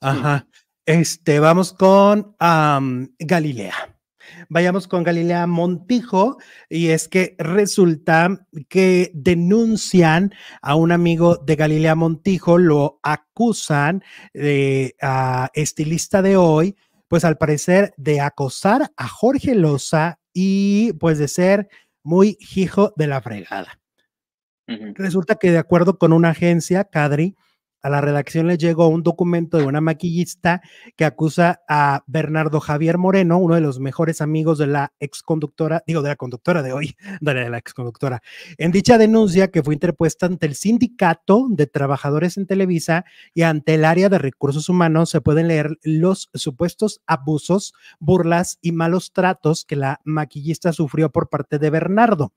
Ajá. Este, vamos con Galilea. Vayamos con Galilea Montijo, y es que resulta que denuncian a un amigo de Galilea Montijo, lo acusan de estilista de hoy, pues al parecer de acosar a Jorge Loza y pues de ser muy hijo de la fregada. Resulta que de acuerdo con una agencia, Cadri, a la redacción le llegó un documento de una maquillista que acusa a Bernardo Javier Moreno, uno de los mejores amigos de la exconductora, digo, de la conductora de hoy, de la exconductora, en dicha denuncia que fue interpuesta ante el sindicato de trabajadores en Televisa y ante el área de recursos humanos, se pueden leer los supuestos abusos, burlas y malos tratos que la maquillista sufrió por parte de Bernardo.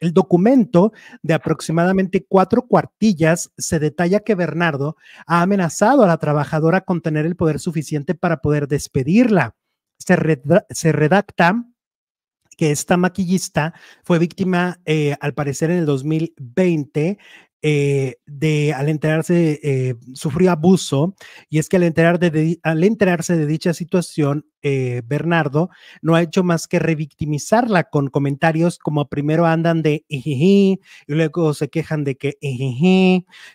El documento de aproximadamente cuatro cuartillas se detalla que Bernardo ha amenazado a la trabajadora con tener el poder suficiente para poder despedirla. Se, redacta que esta maquillista fue víctima, eh, al parecer, en el 2020 eh, de al enterarse eh, sufrió abuso y es que al, enterarse de dicha situación, eh, Bernardo no ha hecho más que revictimizarla con comentarios como primero andan de y luego se quejan de que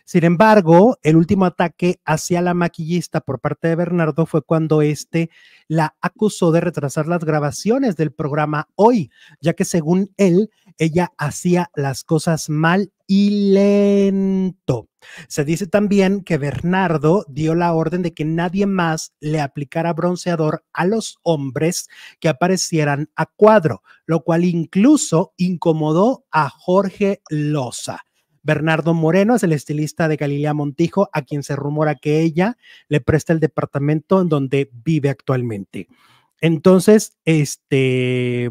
Sin embargo, el último ataque hacia la maquillista por parte de Bernardo fue cuando este la acusó de retrasar las grabaciones del programa hoy, ya que según él, ella hacía las cosas mal y lento. Se dice también que Bernardo dio la orden de que nadie más le aplicara bronceador a los hombres que aparecieran a cuadro, lo cual incluso incomodó a Jorge Loza. Bernardo Moreno es el estilista de Galilea Montijo, a quien se rumora que ella le presta el departamento en donde vive actualmente. Entonces, este,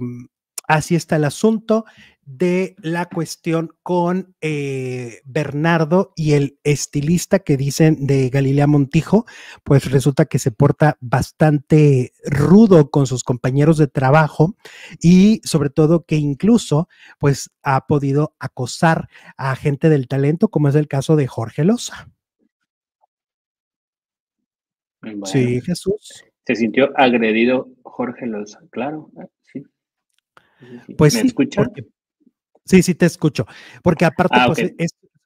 así está el asunto de la cuestión con eh, Bernardo y el estilista que dicen de Galilea Montijo, pues resulta que se porta bastante rudo con sus compañeros de trabajo y sobre todo que incluso pues ha podido acosar a gente del talento, como es el caso de Jorge Loza. sí, Jesús. Se sintió agredido Jorge Loza, claro, ah, sí. Pues Sí, sí, te escucho. Porque aparte, ah, pues,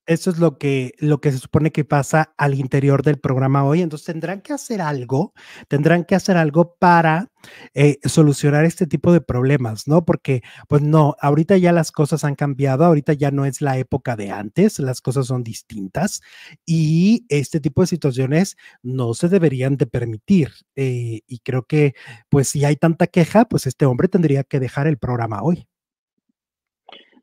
eso es lo que, lo que se supone que pasa al interior del programa hoy. Entonces tendrán que hacer algo, tendrán que hacer algo para eh, solucionar este tipo de problemas, ¿no? Porque, pues no, ahorita ya las cosas han cambiado, ahorita ya no es la época de antes, las cosas son distintas y este tipo de situaciones no se deberían de permitir. Eh, y creo que, pues si hay tanta queja, pues este hombre tendría que dejar el programa hoy.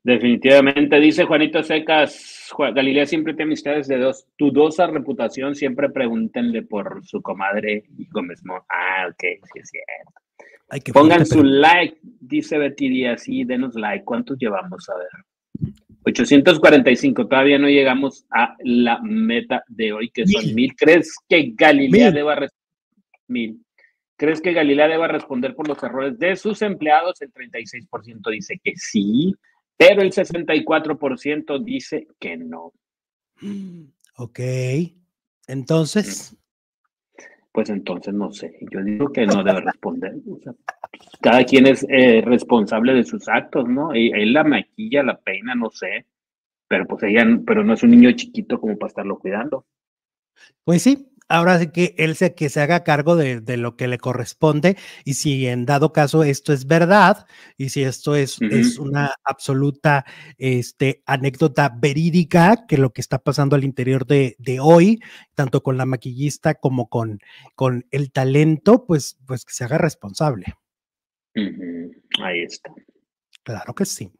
Definitivamente, dice Juanito Secas, Galilea siempre tiene amistades de dos, tu dosa reputación, siempre pregúntenle por su comadre Gómez Món, Ah, ok, sí es cierto. Pongan su like, dice Betty Díaz, y denos like. ¿Cuántos llevamos? A ver. 845, todavía no llegamos a la meta de hoy, que son mil. ¿Crees que Galilea deba mil? ¿Crees que Galilea deba responder por los errores de sus empleados? El 36% dice que sí pero el 64% dice que no. Ok, entonces. Pues entonces no sé, yo digo que no debe responder. cada quien es eh, responsable de sus actos, ¿no? Y, e, él la maquilla, la peina, no sé, pero pues ella, pero no es un niño chiquito como para estarlo cuidando. Pues sí, ahora sí que él se, que se haga cargo de, lo que le corresponde y si en dado caso esto es verdad y si esto es, es una absoluta este, anécdota verídica que lo que está pasando al interior de, hoy, tanto con la maquillista como con, con el talento, pues, pues que se haga responsable. Ahí está. Claro que sí.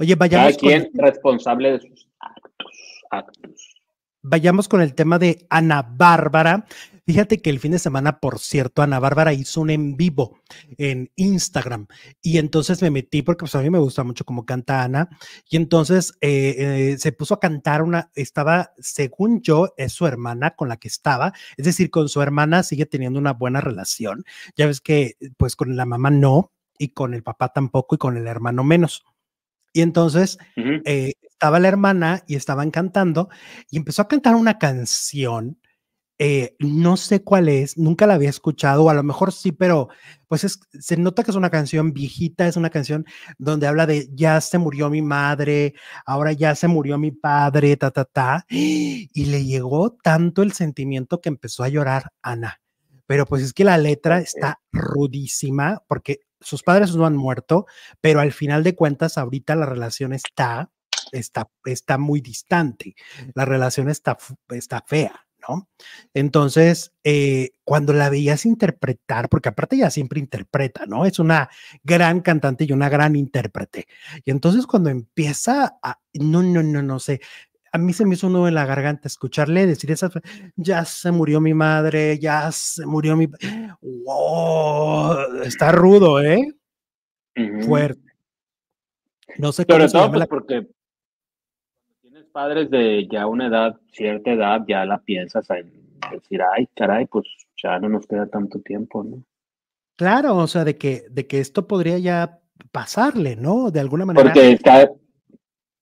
Oye, vayamos. ¿A quien responsable de sus actos, actos vayamos con el tema de Ana Bárbara. Fíjate que el fin de semana, por cierto, Ana Bárbara hizo un en vivo en Instagram y entonces me metí porque pues, a mí me gusta mucho cómo canta Ana y entonces eh, eh, se puso a cantar una, estaba, según yo, es su hermana con la que estaba, es decir, con su hermana sigue teniendo una buena relación. Ya ves que pues con la mamá no y con el papá tampoco y con el hermano menos. Y entonces estaba la hermana y estaban cantando y empezó a cantar una canción. Eh, no sé cuál es, nunca la había escuchado, o a lo mejor sí, pero pues se nota que es una canción viejita, es una canción donde habla de ya se murió mi madre, ahora ya se murió mi padre, ta, ta, ta. Y le llegó tanto el sentimiento que empezó a llorar Ana. Pero pues es que la letra está rudísima porque sus padres no han muerto, pero al final de cuentas ahorita la relación está está, está muy distante, la relación está, está fea, ¿no? Entonces, eh, cuando la veías interpretar, porque aparte ella siempre interpreta, ¿no? Es una gran cantante y una gran intérprete. Y entonces cuando empieza a, no, no, no, no sé, a mí se me hizo nudo en la garganta escucharle decir esas, ya se murió mi madre, ya se murió mi... ¡Wow! Está rudo, ¿eh? Fuerte. No sé qué. cómo se llama pues, porque padres de ya una edad, cierta edad, ya la piensas en decir, ay, caray, pues ya no nos queda tanto tiempo, ¿no? Claro, o sea, de que, de que esto podría ya pasarle, ¿no? De alguna manera. Porque está,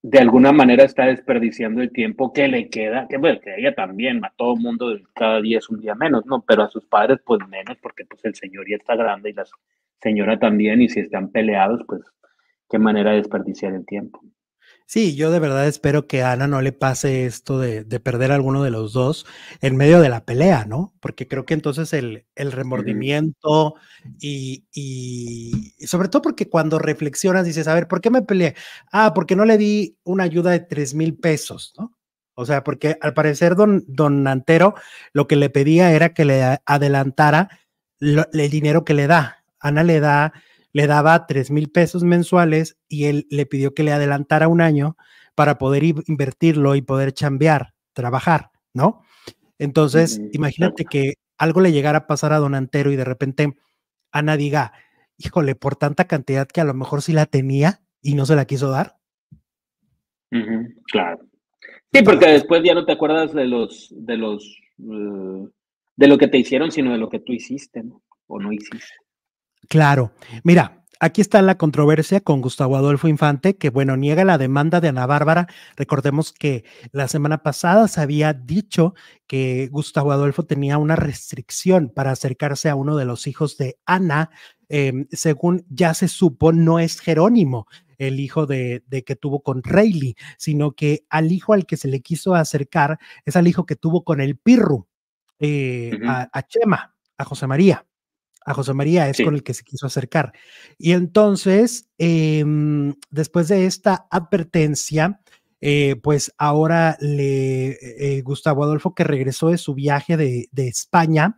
de alguna manera está desperdiciando el tiempo que le queda, que bueno, que ella también, a todo mundo cada día es un día menos, ¿no? Pero a sus padres pues menos, porque pues el señor ya está grande y la señora también, y si están peleados, pues qué manera de desperdiciar el tiempo. Sí, yo de verdad espero que a Ana no le pase esto de, perder a alguno de los dos en medio de la pelea, ¿no? Porque creo que entonces el, el remordimiento y, y, sobre todo porque cuando reflexionas dices, a ver, ¿por qué me peleé? Ah, porque no le di una ayuda de tres mil pesos, ¿no? O sea, porque al parecer don, don lo que le pedía era que le adelantara el dinero que le da. Ana le da le daba tres mil pesos mensuales y él le pidió que le adelantara un año para poder invertirlo y poder chambear, trabajar, ¿no? Entonces, imagínate que algo le llegara a pasar a Don Antero y de repente Ana diga, híjole, por tanta cantidad que a lo mejor sí la tenía y no se la quiso dar. claro. Sí, porque después ya no te acuerdas de los, de los, eh, de lo que te hicieron, sino de lo que tú hiciste, ¿no? O no hiciste. Claro. Mira, aquí está la controversia con Gustavo Adolfo Infante, que bueno, niega la demanda de Ana Bárbara. Recordemos que la semana pasada se había dicho que Gustavo Adolfo tenía una restricción para acercarse a uno de los hijos de Ana. Em, según ya se supo, no es Jerónimo el hijo de, que tuvo con Rayleigh, sino que al hijo al que se le quiso acercar es al hijo que tuvo con el Pirru, eh, a Chema, a José María a José María es con el que se quiso acercar. Y entonces, em, después de esta advertencia, eh, pues ahora le eh, eh, Gustavo Adolfo, que regresó de su viaje de, de, España,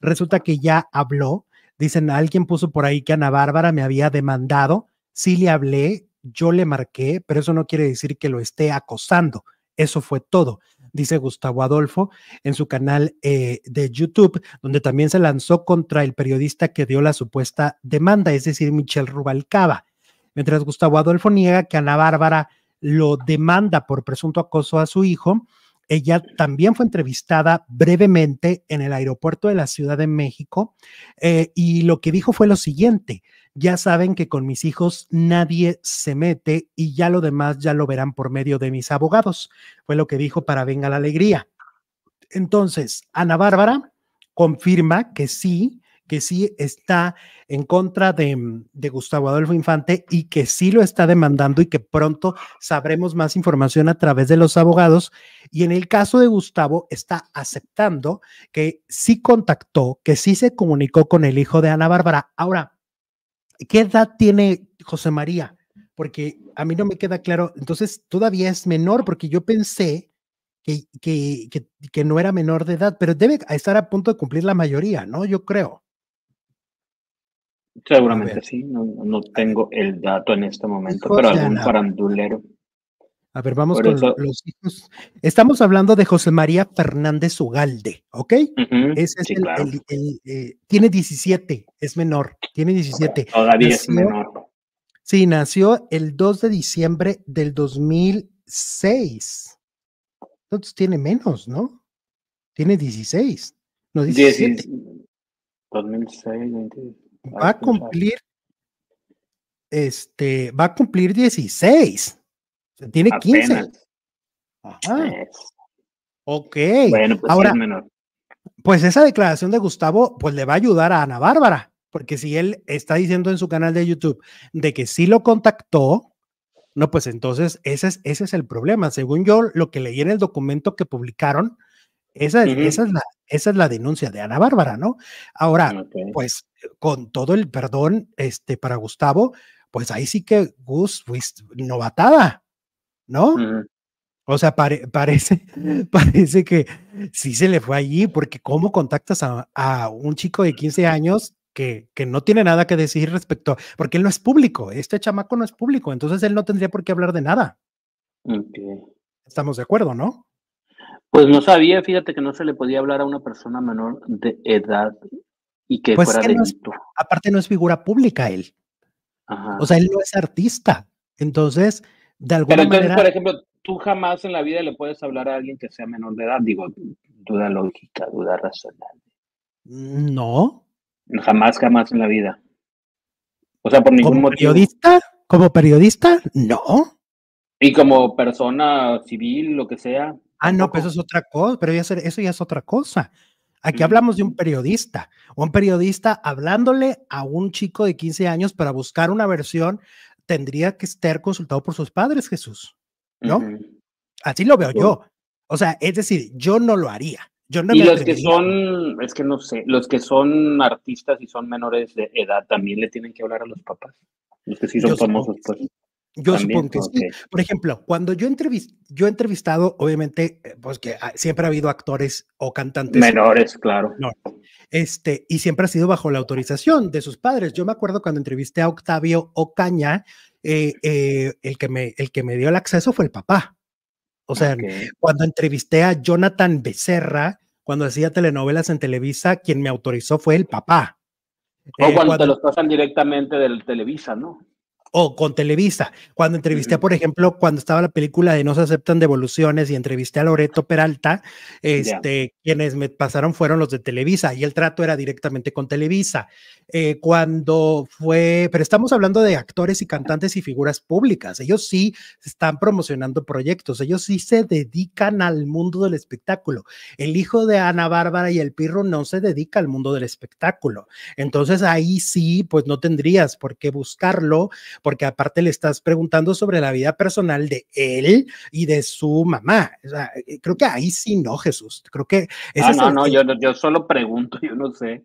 resulta que ya habló. Dicen, alguien puso por ahí que Ana Bárbara me había demandado. Sí le hablé, yo le marqué, pero eso no quiere decir que lo esté acosando. Eso fue todo dice Gustavo Adolfo, en su canal eh, de YouTube, donde también se lanzó contra el periodista que dio la supuesta demanda, es decir, Michelle Rubalcaba. Mientras Gustavo Adolfo niega que Ana Bárbara lo demanda por presunto acoso a su hijo, ella también fue entrevistada brevemente en el aeropuerto de la Ciudad de México eh, y lo que dijo fue lo siguiente, ya saben que con mis hijos nadie se mete y ya lo demás ya lo verán por medio de mis abogados. Fue lo que dijo para Venga la Alegría. Entonces, Ana Bárbara confirma que sí, que sí está en contra de, mm, de, Gustavo Adolfo Infante y que sí lo está demandando y que pronto sabremos más información a través de los abogados. Y en el caso de Gustavo está aceptando que sí contactó, que sí se comunicó con el hijo de Ana Bárbara. Ahora, ¿qué edad tiene José María? Porque a mí no me queda claro. Entonces, todavía es menor, porque yo pensé que, que, que, no era menor de edad, pero debe estar a punto de cumplir la mayoría, ¿no? Yo creo. Seguramente sí, no, tengo el dato en este momento, pero algún farandulero. A ver, vamos con los hijos. Estamos hablando de José María Fernández Ugalde, ¿ok? Ese es el, el, eh, tiene 17, es menor, tiene 17. todavía es menor. Sí, nació el 2 de diciembre del 2006. Entonces tiene menos, ¿no? Tiene 16, no 17. 2006, Va a cumplir, este, va a cumplir 16 tiene 15. Ajá. Ok. Bueno, pues ahora. menor. Pues esa declaración de Gustavo, pues le va a ayudar a Ana Bárbara, porque si él está diciendo en su canal de YouTube de que sí lo contactó, no, pues entonces ese es, ese es el problema. Según yo, lo que leí en el documento que publicaron, esa, esa, es, la, esa es la denuncia de Ana Bárbara, ¿no? Ahora, pues con todo el perdón este, para Gustavo, pues ahí sí que Gus fuiste novatada. ¿no? O sea, parece, parece que sí se le fue allí, porque ¿cómo contactas a, un chico de 15 años que, no tiene nada que decir respecto, porque él no es público, este chamaco no es público, entonces él no tendría por qué hablar de nada. Estamos de acuerdo, ¿no? Pues no sabía, fíjate que no se le podía hablar a una persona menor de edad y que pues fuera no aparte no es figura pública él. O sea, él no es artista. Entonces, pero entonces, por ejemplo, tú jamás en la vida le puedes hablar a alguien que sea menor de edad, digo, duda lógica, duda razonable. No. Jamás, jamás en la vida. O sea, por ningún ¿Como Periodista? ¿Como periodista? No. Y como persona civil, lo que sea. Ah, no, pues eso es otra cosa, pero eso ya es otra cosa. Aquí hablamos de un periodista, un periodista hablándole a un chico de 15 años para buscar una versión tendría que estar consultado por sus padres, Jesús, ¿no? Así lo veo yo. O sea, es decir, yo no lo haría. Yo no y los que son, es que no sé, los que son artistas y son menores de edad también le tienen que hablar a los papás. Los que sí son famosos, pues. Yo supongo que sí. Por ejemplo, cuando yo, yo he entrevistado, obviamente, eh, pues que ah, siempre ha habido actores o cantantes. Menores, claro. este, y siempre ha sido bajo la autorización de sus padres. Yo me acuerdo cuando entrevisté a Octavio Ocaña, eh, eh, el, que me, el que me dio el acceso fue el papá. O sea, cuando entrevisté a Jonathan Becerra, cuando hacía telenovelas en Televisa, quien me autorizó fue el papá. O cuando, cuando, te los pasan directamente del Televisa, ¿no? o con Televisa. Cuando entrevisté, por ejemplo, cuando estaba la película de No se aceptan devoluciones y entrevisté a Loreto Peralta, este, quienes me pasaron fueron los de Televisa y el trato era directamente con Televisa. Eh, cuando fue, pero estamos hablando de actores y cantantes y figuras públicas. Ellos sí están promocionando proyectos, ellos sí se dedican al mundo del espectáculo. El hijo de Ana Bárbara y el Pirro no se dedica al mundo del espectáculo. Entonces ahí sí, pues no tendrías por qué buscarlo porque aparte le estás preguntando sobre la vida personal de él y de su mamá. Eh, creo que ahí sí no, Jesús. Creo que... ah, no, no, yo, yo solo pregunto, yo no sé.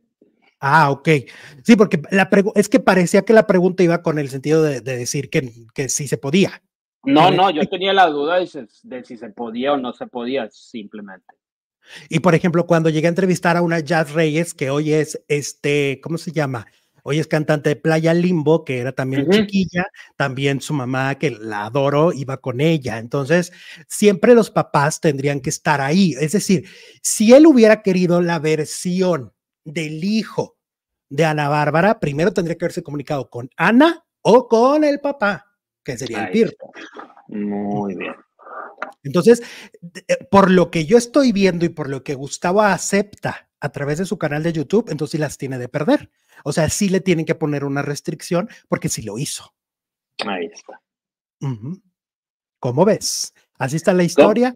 Ah, ok. Sí, porque la es que parecía que la pregunta iba con el sentido de, decir que, que sí se podía. No, no, yo este tenía la duda de si, de si se podía o no se podía, simplemente. Y por ejemplo, cuando llegué a entrevistar a una Jazz Reyes, que hoy es este, ¿cómo se llama? Hoy es cantante de Playa Limbo, que era también chiquilla, también su mamá, que la adoro, iba con ella. Entonces, siempre los papás tendrían que estar ahí. Es decir, si él hubiera querido la versión del hijo de Ana Bárbara, primero tendría que haberse comunicado con Ana o con el papá, que sería el Pirto. Muy bien. Entonces, eh, por lo que yo estoy viendo y por lo que Gustavo acepta a través de su canal de YouTube, entonces las tiene de perder, o sea, sí le tienen que poner una restricción porque sí lo hizo. Ahí está. ¿Cómo ves? Así está la historia.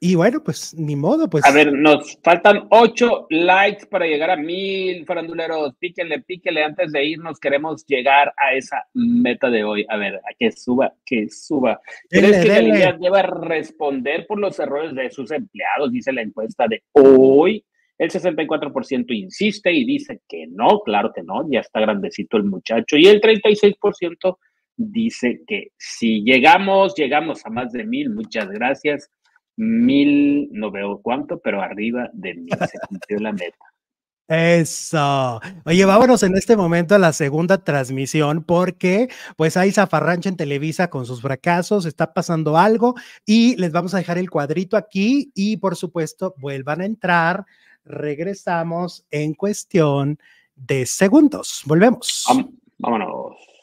Y bueno, pues ni modo, pues. A ver, nos faltan ocho likes para llegar a mil faranduleros. Píquenle, píquenle antes de irnos. Queremos llegar a esa meta de hoy. A ver, a que suba, que suba. ¿Crees que dele. lleva deba responder por los errores de sus empleados? Dice la encuesta de hoy. El 64% insiste y dice que no, claro que no, ya está grandecito el muchacho. Y el 36% dice que si llegamos, llegamos a más de mil, muchas gracias. Mil, no veo cuánto, pero arriba de mil se cumplió la meta. Eso. Oye, vámonos en este momento a la segunda transmisión porque pues hay zafarrancha en Televisa con sus fracasos, está pasando algo y les vamos a dejar el cuadrito aquí y por supuesto vuelvan a entrar Regresamos en cuestión de segundos. Volvemos. Vámonos.